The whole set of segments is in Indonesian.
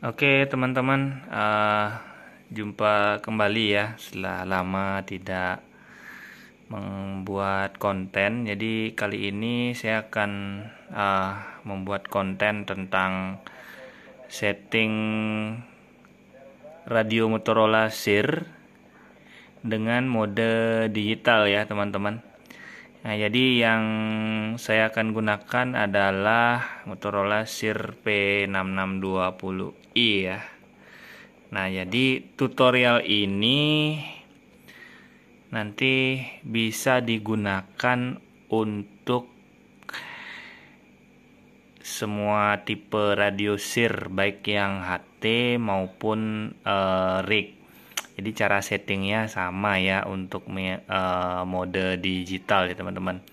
Oke teman-teman, uh, jumpa kembali ya setelah lama tidak membuat konten. Jadi kali ini saya akan uh, membuat konten tentang setting radio Motorola SIR dengan mode digital ya teman-teman. Nah, jadi yang saya akan gunakan adalah Motorola SIR P6620 iya, Nah, jadi tutorial ini nanti bisa digunakan untuk semua tipe radio sir baik yang HT maupun uh, rig. Jadi cara settingnya sama ya untuk me, uh, mode digital ya teman-teman.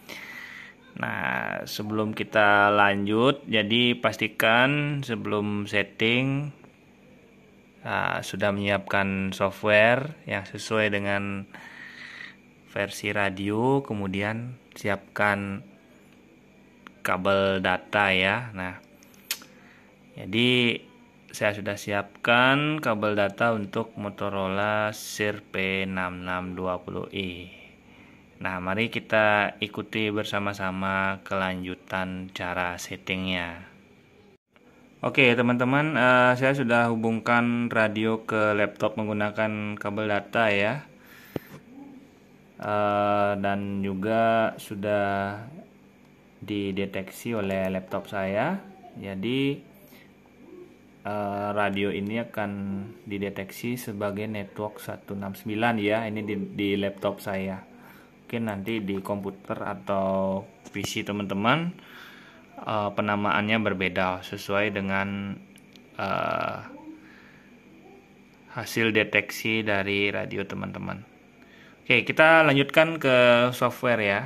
Nah, sebelum kita lanjut, jadi pastikan sebelum setting uh, sudah menyiapkan software yang sesuai dengan versi radio, kemudian siapkan kabel data ya. Nah, jadi saya sudah siapkan kabel data untuk Motorola Sir P6620i. E. Nah, mari kita ikuti bersama-sama kelanjutan cara settingnya. Oke teman-teman, uh, saya sudah hubungkan radio ke laptop menggunakan kabel data ya, uh, dan juga sudah dideteksi oleh laptop saya. Jadi uh, radio ini akan dideteksi sebagai network 169 ya, ini di, di laptop saya. Mungkin nanti di komputer atau PC teman-teman uh, penamaannya berbeda sesuai dengan uh, hasil deteksi dari radio teman-teman. Oke, kita lanjutkan ke software ya.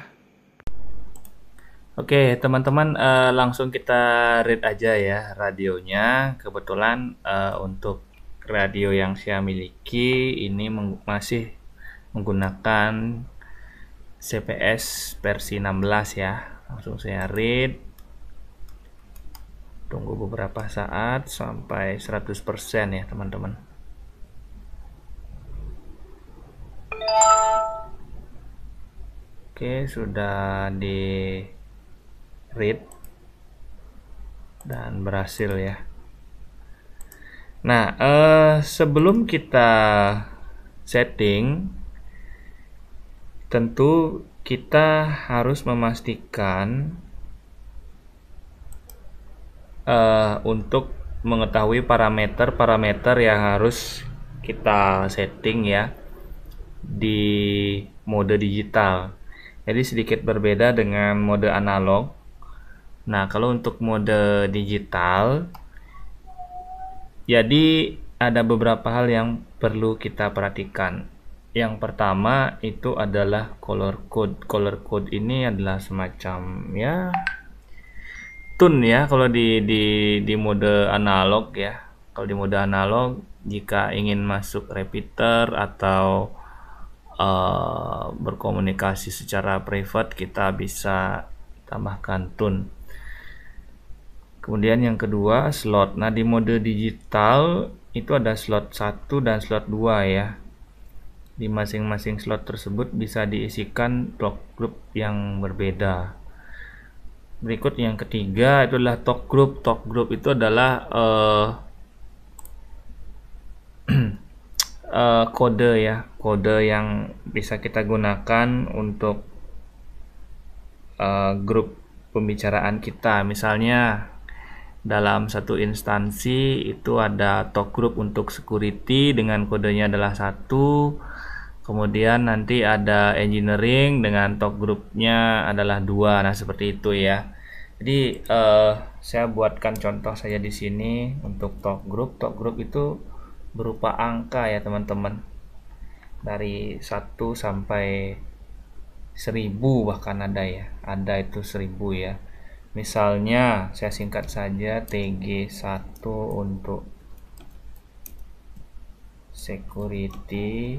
Oke, teman-teman uh, langsung kita read aja ya radionya. Kebetulan uh, untuk radio yang saya miliki ini meng masih menggunakan CPS versi 16 ya. Langsung saya read tunggu beberapa saat sampai 100% ya teman-teman oke sudah di read dan berhasil ya nah eh, sebelum kita setting tentu kita harus memastikan uh, untuk mengetahui parameter-parameter yang harus kita setting ya di mode digital. Jadi sedikit berbeda dengan mode analog. Nah, kalau untuk mode digital jadi ada beberapa hal yang perlu kita perhatikan. Yang pertama itu adalah color code. Color code ini adalah semacam ya tune ya kalau di di di mode analog ya. Kalau di mode analog jika ingin masuk repeater atau uh, berkomunikasi secara private kita bisa tambahkan tune. Kemudian yang kedua slot. Nah, di mode digital itu ada slot 1 dan slot 2 ya. Di masing-masing slot tersebut bisa diisikan clock group yang berbeda berikut yang ketiga itu adalah talk group talk group itu adalah uh, uh, kode ya kode yang bisa kita gunakan untuk uh, grup pembicaraan kita misalnya dalam satu instansi itu ada talk group untuk security dengan kodenya adalah satu kemudian nanti ada engineering dengan top grupnya adalah dua nah seperti itu ya jadi uh, saya buatkan contoh saja di sini untuk top group top group itu berupa angka ya teman-teman dari 1 sampai 1000 bahkan ada ya ada itu 1000 ya misalnya saya singkat saja TG1 untuk security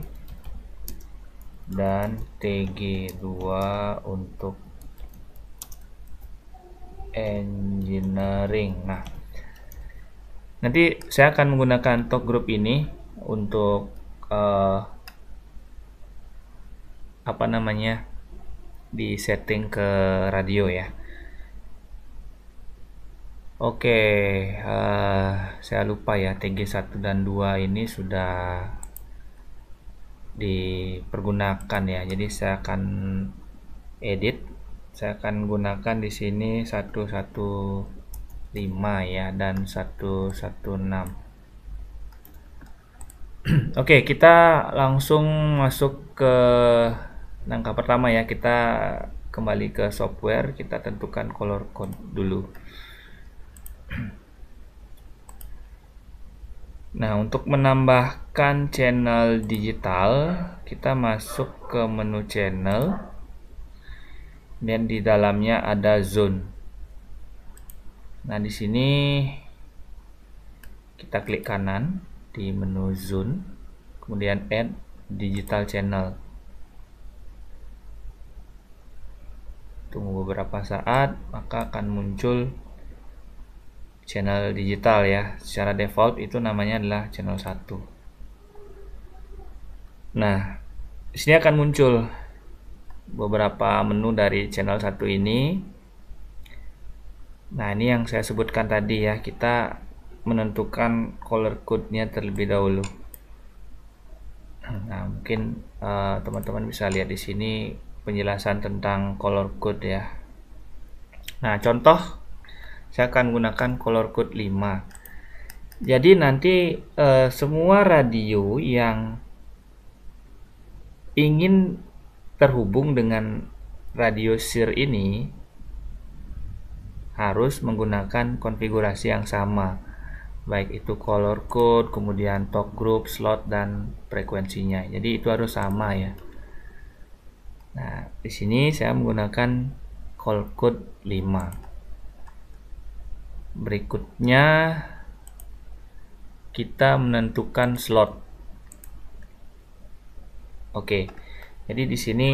dan TG2 untuk engineering nah nanti saya akan menggunakan talk group ini untuk uh, apa namanya di setting ke radio ya Oke, okay, uh, eh, saya lupa ya TG1 dan 2 ini sudah dipergunakan ya jadi saya akan edit saya akan gunakan di sini 115 ya dan 116 Oke kita langsung masuk ke langkah pertama ya kita kembali ke software kita tentukan color code dulu Nah, untuk menambahkan channel digital, kita masuk ke menu channel dan di dalamnya ada zone. Nah, di sini kita klik kanan di menu zone, kemudian add digital channel. Tunggu beberapa saat, maka akan muncul channel digital ya secara default itu namanya adalah channel 1 nah di sini akan muncul beberapa menu dari channel 1 ini nah ini yang saya sebutkan tadi ya kita menentukan color code nya terlebih dahulu nah mungkin eh, teman-teman uh, teman -teman bisa lihat di sini penjelasan tentang color code ya nah contoh saya akan gunakan color code 5 jadi nanti eh, semua radio yang ingin terhubung dengan radio SIR ini harus menggunakan konfigurasi yang sama baik itu color code kemudian talk group slot dan frekuensinya jadi itu harus sama ya nah di sini saya menggunakan call code 5 berikutnya kita menentukan slot oke okay. jadi di sini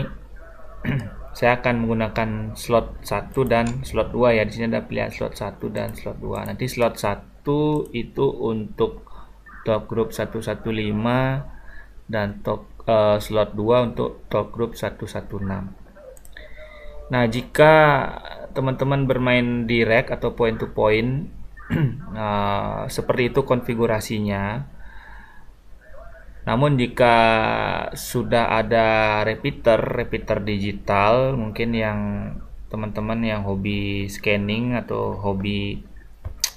saya akan menggunakan slot 1 dan slot 2 ya di sini ada pilihan slot 1 dan slot 2 nanti slot 1 itu untuk top group 115 dan top uh, eh, slot 2 untuk top group 116 nah jika teman-teman bermain di rack atau point to point uh, seperti itu konfigurasinya namun jika sudah ada repeater repeater digital mungkin yang teman-teman yang hobi scanning atau hobi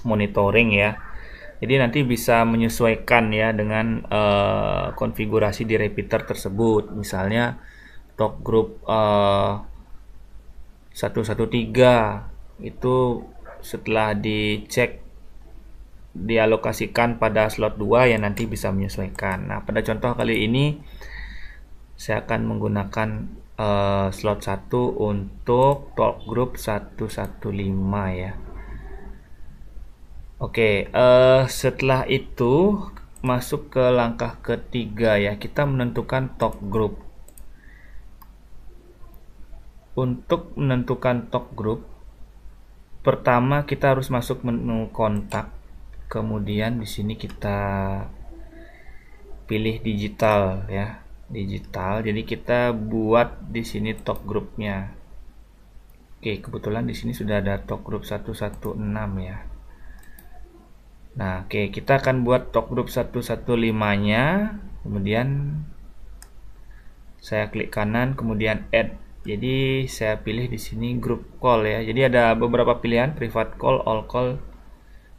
monitoring ya jadi nanti bisa menyesuaikan ya dengan uh, konfigurasi di repeater tersebut misalnya talk group uh, 113 itu setelah dicek dialokasikan pada slot 2 yang nanti bisa menyesuaikan. Nah, pada contoh kali ini saya akan menggunakan uh, slot 1 untuk talk group 115 ya. Oke, uh, setelah itu masuk ke langkah ketiga ya, kita menentukan talk group. Untuk menentukan talk group, pertama kita harus masuk menu kontak. Kemudian di sini kita pilih digital ya, digital. Jadi kita buat di sini talk groupnya. Oke, kebetulan di sini sudah ada talk group 116 ya. Nah, oke, kita akan buat talk group 115-nya. Kemudian saya klik kanan kemudian add jadi saya pilih di sini group call ya. Jadi ada beberapa pilihan private call, all call,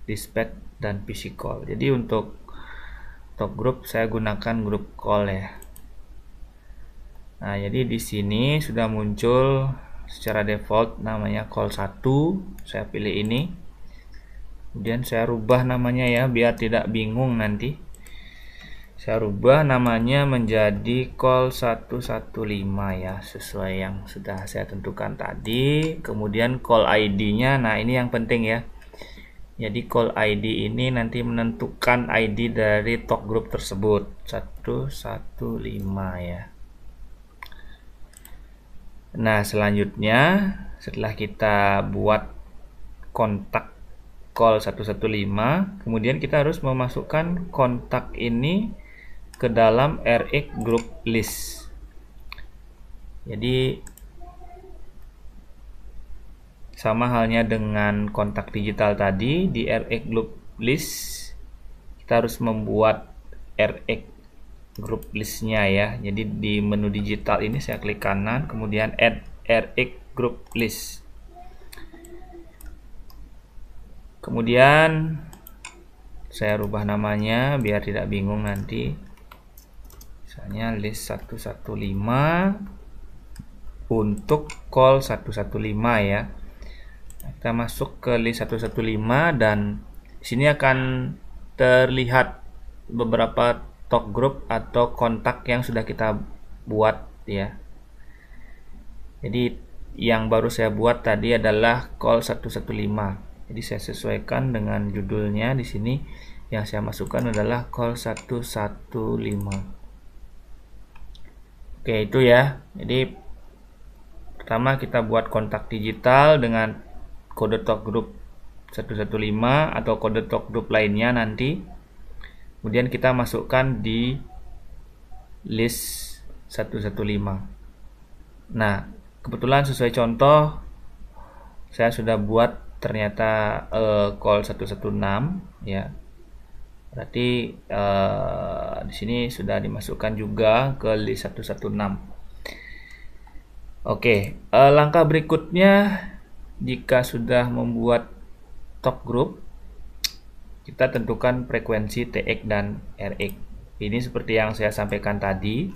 dispatch dan PC call. Jadi untuk top group saya gunakan grup call ya. Nah, jadi di sini sudah muncul secara default namanya call 1. Saya pilih ini. Kemudian saya rubah namanya ya biar tidak bingung nanti saya rubah namanya menjadi call 115 ya sesuai yang sudah saya tentukan tadi kemudian call ID nya nah ini yang penting ya jadi call ID ini nanti menentukan ID dari talk group tersebut 115 ya nah selanjutnya setelah kita buat kontak call 115 kemudian kita harus memasukkan kontak ini ke dalam Rx group list. Jadi sama halnya dengan kontak digital tadi di Rx group list kita harus membuat Rx group listnya ya. Jadi di menu digital ini saya klik kanan kemudian add Rx group list. Kemudian saya rubah namanya biar tidak bingung nanti misalnya list 115 untuk call 115 ya kita masuk ke list 115 dan sini akan terlihat beberapa talk group atau kontak yang sudah kita buat ya jadi yang baru saya buat tadi adalah call 115 jadi saya sesuaikan dengan judulnya di sini yang saya masukkan adalah call 115 Oke, itu ya. Jadi pertama kita buat kontak digital dengan kode talk group 115 atau kode talk group lainnya nanti. Kemudian kita masukkan di list 115. Nah, kebetulan sesuai contoh saya sudah buat ternyata uh, call 116 ya berarti uh, di sini sudah dimasukkan juga ke list 116 oke okay, uh, eh, langkah berikutnya jika sudah membuat top group kita tentukan frekuensi TX dan RX ini seperti yang saya sampaikan tadi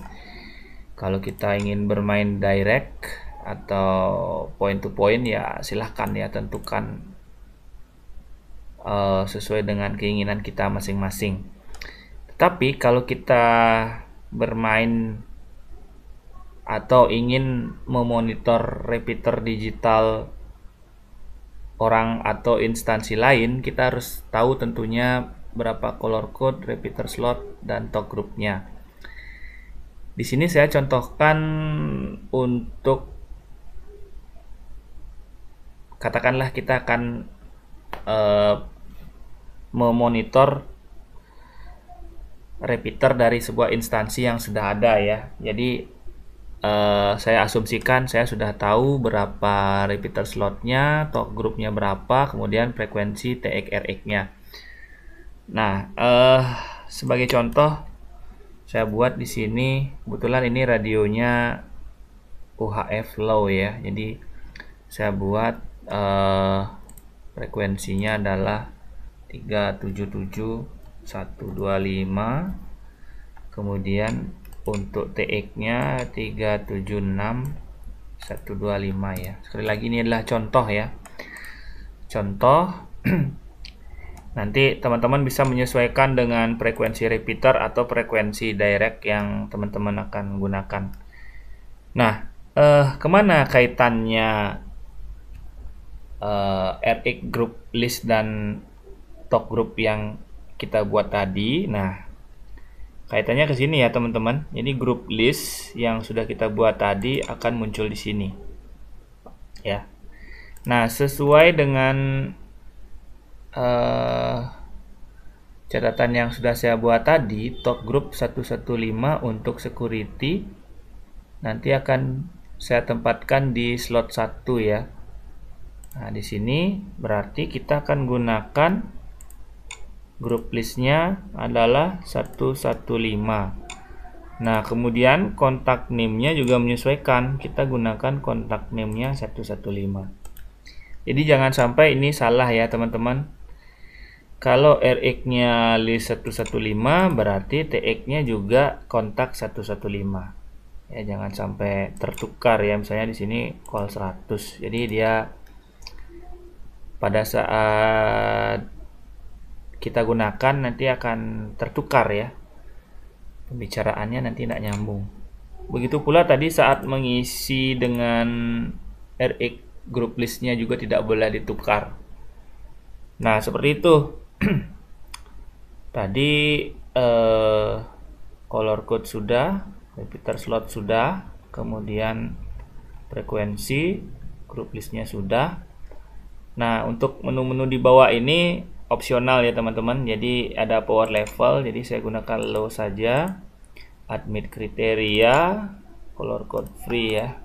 kalau kita ingin bermain direct atau point to point ya silahkan ya tentukan uh, sesuai dengan keinginan kita masing-masing. Tetapi kalau kita bermain atau ingin memonitor repeater digital orang atau instansi lain, kita harus tahu tentunya berapa color code, repeater slot, dan talk groupnya. Di sini saya contohkan untuk katakanlah kita akan uh, memonitor repeater dari sebuah instansi yang sudah ada ya. Jadi eh, saya asumsikan saya sudah tahu berapa repeater slotnya, talk grupnya berapa, kemudian frekuensi txrx nya Nah, eh, sebagai contoh saya buat di sini kebetulan ini radionya UHF low ya. Jadi saya buat eh, frekuensinya adalah dua lima kemudian untuk TX nya dua lima ya sekali lagi ini adalah contoh ya contoh nanti teman-teman bisa menyesuaikan dengan frekuensi repeater atau frekuensi direct yang teman-teman akan gunakan nah eh, kemana kaitannya eh, RX group list dan talk group yang kita buat tadi. Nah, kaitannya ke sini ya teman-teman. Ini grup list yang sudah kita buat tadi akan muncul di sini. Ya. Nah, sesuai dengan uh, catatan yang sudah saya buat tadi, talk group 115 untuk security nanti akan saya tempatkan di slot 1 ya. Nah, di sini berarti kita akan gunakan grup listnya adalah 115. Nah, kemudian kontak name-nya juga menyesuaikan. Kita gunakan kontak name-nya 115. Jadi jangan sampai ini salah ya, teman-teman. Kalau RX-nya list 115 berarti TX-nya juga kontak 115. Ya, jangan sampai tertukar ya. Misalnya di sini call 100. Jadi dia pada saat kita gunakan nanti akan tertukar ya pembicaraannya nanti tidak nyambung begitu pula tadi saat mengisi dengan RX group listnya juga tidak boleh ditukar nah seperti itu tadi eh, color code sudah repeater slot sudah kemudian frekuensi group listnya sudah nah untuk menu-menu di bawah ini opsional ya teman-teman jadi ada power level jadi saya gunakan low saja admit kriteria color code free ya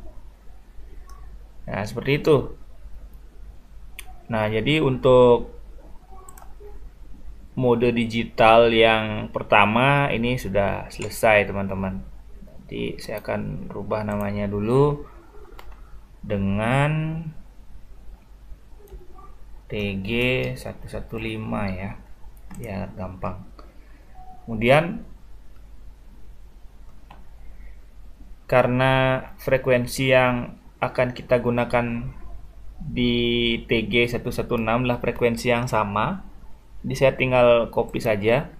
nah seperti itu nah jadi untuk mode digital yang pertama ini sudah selesai teman-teman jadi saya akan rubah namanya dulu dengan TG 115 ya ya gampang kemudian karena frekuensi yang akan kita gunakan di TG 116 lah frekuensi yang sama jadi saya tinggal copy saja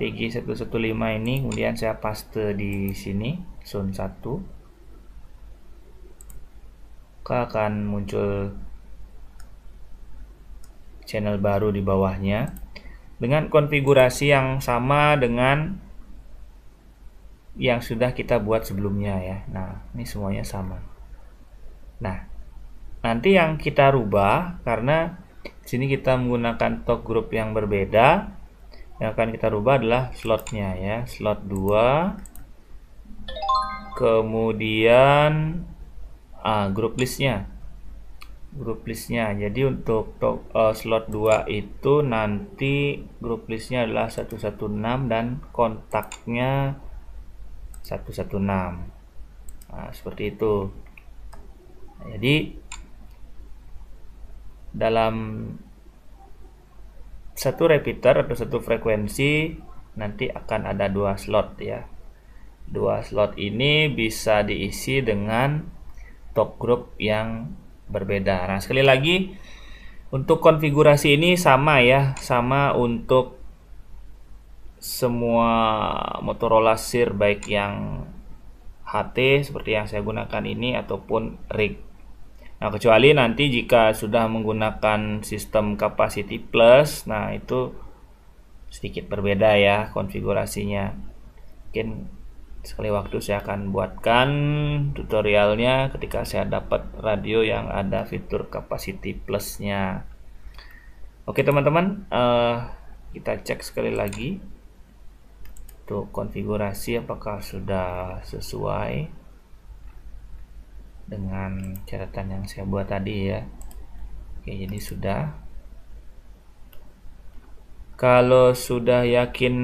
TG 115 ini kemudian saya paste di sini zone 1 akan muncul channel baru di bawahnya dengan konfigurasi yang sama dengan yang sudah kita buat sebelumnya ya nah ini semuanya sama nah nanti yang kita rubah karena sini kita menggunakan talk group yang berbeda yang akan kita rubah adalah slotnya ya slot 2 kemudian ah, grup listnya grup listnya jadi untuk uh, slot 2 itu nanti grup listnya adalah 116 dan kontaknya 116 nah, seperti itu jadi dalam satu repeater atau satu frekuensi nanti akan ada dua slot ya dua slot ini bisa diisi dengan top group yang berbeda. Nah, sekali lagi untuk konfigurasi ini sama ya, sama untuk semua Motorola SIR baik yang HT seperti yang saya gunakan ini ataupun rig. Nah, kecuali nanti jika sudah menggunakan sistem capacity plus, nah itu sedikit berbeda ya konfigurasinya. Mungkin sekali waktu saya akan buatkan tutorialnya ketika saya dapat radio yang ada fitur capacity plusnya oke teman-teman uh, kita cek sekali lagi untuk konfigurasi apakah sudah sesuai dengan catatan yang saya buat tadi ya oke jadi sudah kalau sudah yakin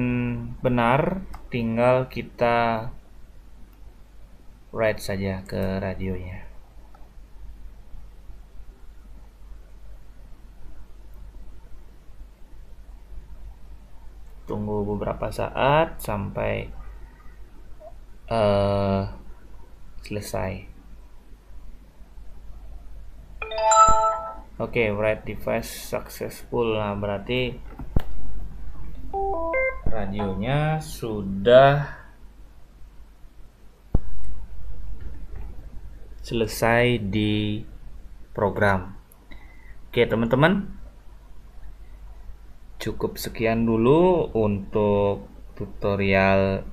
benar tinggal kita write saja ke radionya tunggu beberapa saat sampai uh, selesai oke okay, write device successful nah berarti radionya sudah selesai di program. Oke, teman-teman. Cukup sekian dulu untuk tutorial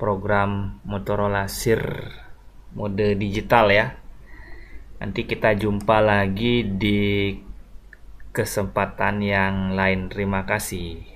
program Motorola Sir mode digital ya. Nanti kita jumpa lagi di kesempatan yang lain. Terima kasih.